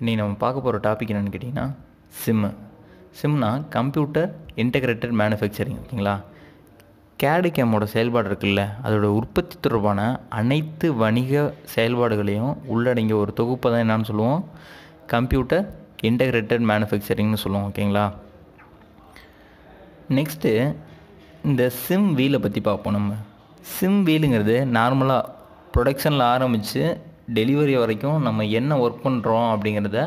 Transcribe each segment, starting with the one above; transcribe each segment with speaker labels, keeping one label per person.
Speaker 1: இன்றைக்கி நம்ம பார்க்க போகிற டாபிக் என்னென்னு கேட்டிங்கன்னா சிம்மு சிம்னா கம்ப்யூட்டர் இன்டகிரேட்டட் மேனுஃபேக்சரிங் ஓகேங்களா கேடி கேமோட செயல்பாடு இருக்குல்ல அதோட உற்பத்தி தொடர்பான அனைத்து வணிக செயல்பாடுகளையும் உள்ளடங்கிய ஒரு தொகுப்பை தான் என்னான்னு சொல்லுவோம் கம்ப்யூட்டர் இன்டகிரேட்டட் மேனுஃபேக்சரிங்னு சொல்லுவோம் ஓகேங்களா நெக்ஸ்ட்டு இந்த சிம் வீலை பற்றி பார்ப்போம் நம்ம சிம் வீலுங்கிறது நார்மலாக ப்ரொடக்ஷனில் ஆரம்பித்து டெலிவரி வரைக்கும் நம்ம என்ன ஒர்க் பண்ணுறோம் அப்படிங்கிறத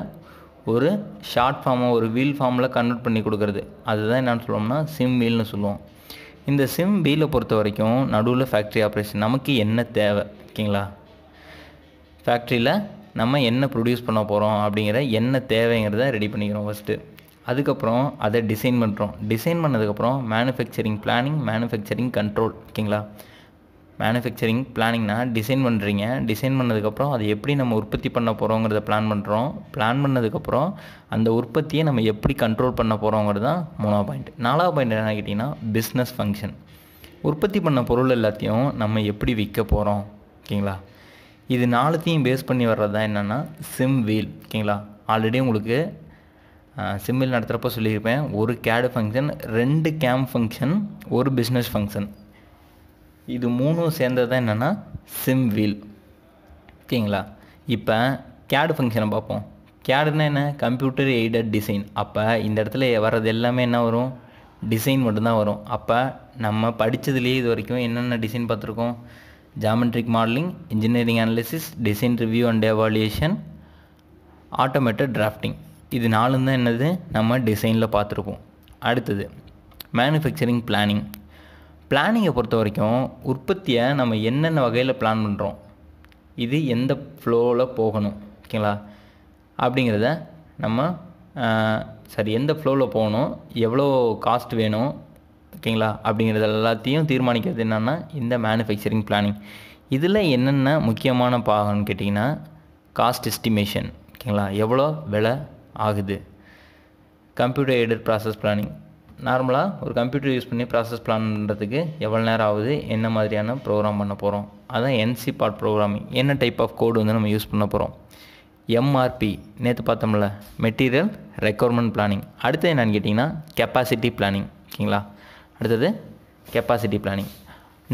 Speaker 1: ஒரு ஷார்ட் ஃபார்மாக ஒரு வீல் ஃபார்மில் கன்வெர்ட் பண்ணி கொடுக்குறது அதுதான் என்னென்னு சொல்லுவோம்னா சிம் வீல்னு சொல்லுவோம் இந்த சிம் வீலை பொறுத்த வரைக்கும் நடுவில் ஃபேக்ட்ரி ஆப்ரேஷன் நமக்கு என்ன தேவை ஓகேங்களா ஃபேக்ட்ரியில் நம்ம என்ன ப்ரொடியூஸ் பண்ண போகிறோம் அப்படிங்கிற என்ன தேவைங்கிறத ரெடி பண்ணிக்கிறோம் ஃபஸ்ட்டு அதுக்கப்புறம் அதை டிசைன் பண்ணுறோம் டிசைன் பண்ணதுக்கப்புறம் மேனுஃபேக்சரிங் பிளானிங் மேனுஃபேக்சரிங் கண்ட்ரோல் ஓகேங்களா மேனுஃபேக்சரிங் பிளானிங்னா டிசைன் பண்ணுறீங்க டிசைன் பண்ணதுக்கப்புறம் அதை எப்படி நம்ம உற்பத்தி பண்ண போகிறோங்கிறத பிளான் பண்ணுறோம் பிளான் பண்ணதுக்கப்புறம் அந்த உற்பத்தியை நம்ம எப்படி கண்ட்ரோல் பண்ண போகிறோங்கிறது தான் மூணாவது பாயிண்ட் நாலாவது பாயிண்ட் என்ன கேட்டிங்கன்னா பிஸ்னஸ் ஃபங்க்ஷன் உற்பத்தி பண்ண பொருள் எல்லாத்தையும் நம்ம எப்படி விற்க போகிறோம் ஓகேங்களா இது நாலுத்தையும் பேஸ் பண்ணி வர்றது தான் என்னென்னா சிம் வீல் ஓகேங்களா ஆல்ரெடி உங்களுக்கு சிம்மில் நடத்துகிறப்ப சொல்லியிருப்பேன் ஒரு கேடு ஃபங்க்ஷன் ரெண்டு கேம் ஃபங்க்ஷன் ஒரு பிஸ்னஸ் ஃபங்க்ஷன் இது மூணும் சேர்ந்தது தான் என்னென்னா சிம் வீல் ஓகேங்களா இப்போ கேடு ஃபங்க்ஷனை பார்ப்போம் கேடுனா என்ன கம்ப்யூட்டர் எய்டட் டிசைன் அப்போ இந்த இடத்துல வர்றது எல்லாமே என்ன வரும் டிசைன் மட்டும்தான் வரும் அப்போ நம்ம படித்ததுலேயே இது வரைக்கும் என்னென்ன டிசைன் பார்த்துருக்கோம் geometric modelling engineering analysis design review and evaluation automated drafting இது நாலுந்தான் தான் என்னது நம்ம டிசைனில் பார்த்துருப்போம் அடுத்தது மேனுஃபேக்சரிங் பிளானிங் பிளானிங்கை பொறுத்த வரைக்கும் உற்பத்தியை நம்ம என்னென்ன வகையில் பிளான் பண்ணுறோம் இது எந்த ஃப்ளோவில் போகணும் ஓகேங்களா அப்படிங்கிறத நம்ம சரி எந்த ஃப்ளோவில் போகணும் எவ்வளோ காஸ்ட் வேணும் ஓகேங்களா அப்படிங்கிறது எல்லாத்தையும் தீர்மானிக்கிறது என்னென்னா இந்த மேனுஃபேக்சரிங் பிளானிங் இதில் என்னென்ன முக்கியமான பாகம்னு கேட்டிங்கன்னா காஸ்ட் எஸ்டிமேஷன் ஓகேங்களா எவ்வளோ விலை ஆகுது கம்ப்யூட்டர் எய்டட் ப்ராசஸ் பிளானிங் நார்மலாக ஒரு கம்ப்யூட்டர் யூஸ் பண்ணி ப்ராசஸ் பிளான் பண்ணுறதுக்கு எவ்வளோ நேரம் ஆகுது என்ன மாதிரியான ப்ரோக்ராம் பண்ண போகிறோம் அதான் என்சி பார்ட் ப்ரோக்ராமிங் என்ன டைப் ஆஃப் கோடு வந்து நம்ம யூஸ் பண்ண போகிறோம் எம்ஆர்பி நேற்று பார்த்தோம்ல மெட்டீரியல் ரெக்குவயர்மெண்ட் பிளானிங் அடுத்தது என்னென்னு கேட்டிங்கன்னா கெப்பாசிட்டி பிளானிங் ஓகேங்களா அடுத்தது கெப்பாசிட்டி பிளானிங்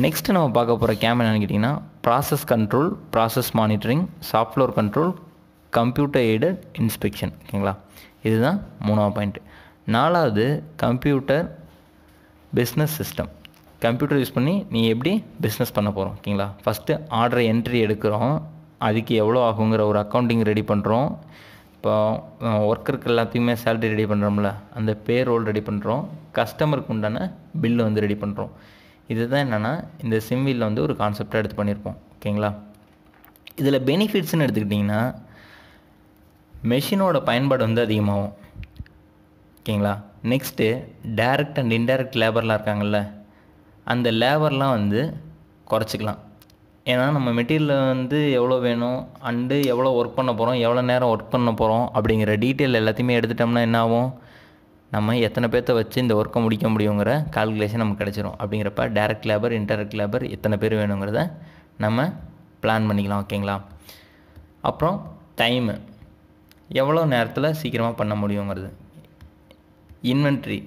Speaker 1: நெக்ஸ்ட்டு நம்ம பார்க்க போகிற கேம் என்னென்னு கேட்டிங்கன்னா process control process monitoring software control computer aided inspection ஓகேங்களா இதுதான் மூணாவது பாயிண்ட்டு நாலாவது computer business system computer use பண்ணி நீ எப்படி பிஸ்னஸ் பண்ண போகிறோம் ஓகேங்களா ஃபஸ்ட்டு ஆர்டர் என்ட்ரி எடுக்கிறோம் அதுக்கு எவ்வளோ ஆகுங்கிற ஒரு அக்கௌண்டிங் ரெடி பண்ணுறோம் இப்போ ஒர்க்கருக்கு எல்லாத்தையுமே சேலரி ரெடி பண்ணுறோம்ல அந்த பே ரோல் ரெடி பண்ணுறோம் கஸ்டமருக்கு உண்டான பில்லு வந்து ரெடி பண்ணுறோம் இதுதான் என்னென்னா இந்த சிம்வில் வந்து ஒரு கான்செப்டாக எடுத்து பண்ணியிருப்போம் ஓகேங்களா இதில் பெனிஃபிட்ஸ்னு எடுத்துக்கிட்டிங்கன்னா மெஷினோட பயன்பாடு வந்து அதிகமாகும் ஓகேங்களா நெக்ஸ்ட்டு டேரக்ட் அண்ட் இன்டைரக்ட் லேபர்லாம் இருக்காங்கள்ல அந்த லேபர்லாம் வந்து குறைச்சிக்கலாம் ஏன்னா நம்ம மெட்டீரியல் வந்து எவ்வளோ வேணும் அண்டு எவ்வளோ ஒர்க் பண்ண போகிறோம் எவ்வளோ நேரம் ஒர்க் பண்ண போகிறோம் அப்படிங்கிற டீட்டெயில் எல்லாத்தையுமே எடுத்துட்டோம்னா என்ன ஆகும் நம்ம எத்தனை பேர்த்த வச்சு இந்த ஒர்க்கை முடிக்க முடியுங்கிற கால்குலேஷன் நமக்கு கிடச்சிரும் அப்படிங்கிறப்ப டேரக்ட் லேபர் இன்டெரக்ட் லேபர் எத்தனை பேர் வேணுங்கிறத நம்ம பிளான் பண்ணிக்கலாம் ஓகேங்களா அப்புறம் டைமு எவ்வளோ நேரத்தில் சீக்கிரமாக பண்ண முடியுங்கிறது இன்வென்ட்ரி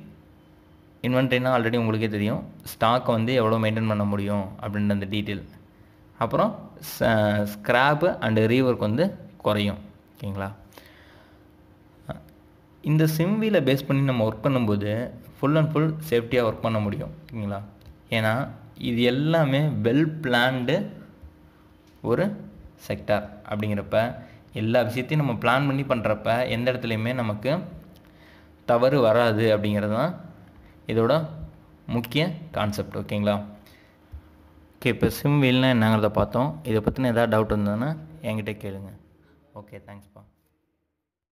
Speaker 1: இன்வென்ட்ரினா ஆல்ரெடி உங்களுக்கே தெரியும் ஸ்டாக்கை வந்து எவ்வளோ மெயின்டைன் பண்ண முடியும் அப்படின்ற அந்த டீட்டெயில் அப்புறம் ஸ்க்ராப்பு அண்டு ரீவர்க் வந்து குறையும் ஓகேங்களா இந்த சிம்வியில் பேஸ் பண்ணி நம்ம ஒர்க் பண்ணும்போது ஃபுல் அண்ட் ஃபுல் சேஃப்டியாக ஒர்க் பண்ண முடியும் ஓகேங்களா ஏன்னா இது எல்லாமே வெல் பிளான்டு ஒரு செக்டார் அப்படிங்கிறப்ப எல்லா விஷயத்தையும் நம்ம பிளான் பண்ணி பண்ணுறப்ப எந்த இடத்துலையுமே நமக்கு தவறு வராது அப்படிங்கிறது தான் இதோட முக்கிய கான்செப்ட் ஓகேங்களா ஓகே இப்போ சிம் வீல்னால் என்னங்கிறத பார்த்தோம் இதை பற்றின ஏதாவது டவுட் இருந்ததுன்னா என்கிட்ட கேளுங்க ஓகே தேங்க்ஸ்ப்பா